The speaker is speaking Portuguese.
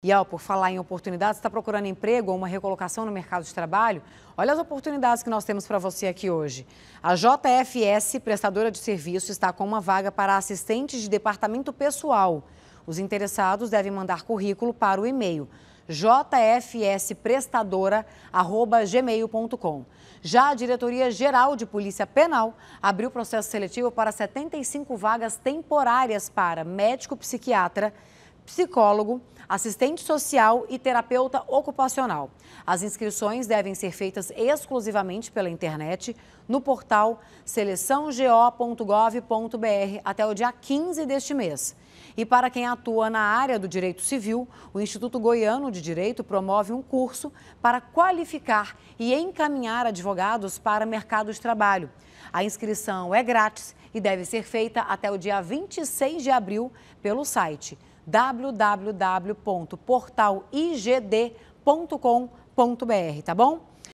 E ao por falar em oportunidades, está procurando emprego ou uma recolocação no mercado de trabalho? Olha as oportunidades que nós temos para você aqui hoje. A JFS, prestadora de serviço, está com uma vaga para assistente de departamento pessoal. Os interessados devem mandar currículo para o e-mail jfsprestadora@gmail.com. Já a Diretoria Geral de Polícia Penal abriu processo seletivo para 75 vagas temporárias para médico psiquiatra psicólogo, assistente social e terapeuta ocupacional. As inscrições devem ser feitas exclusivamente pela internet no portal seleçãogo.gov.br até o dia 15 deste mês. E para quem atua na área do direito civil, o Instituto Goiano de Direito promove um curso para qualificar e encaminhar advogados para mercado de trabalho. A inscrição é grátis e deve ser feita até o dia 26 de abril pelo site www.portaligd.com.br, tá bom?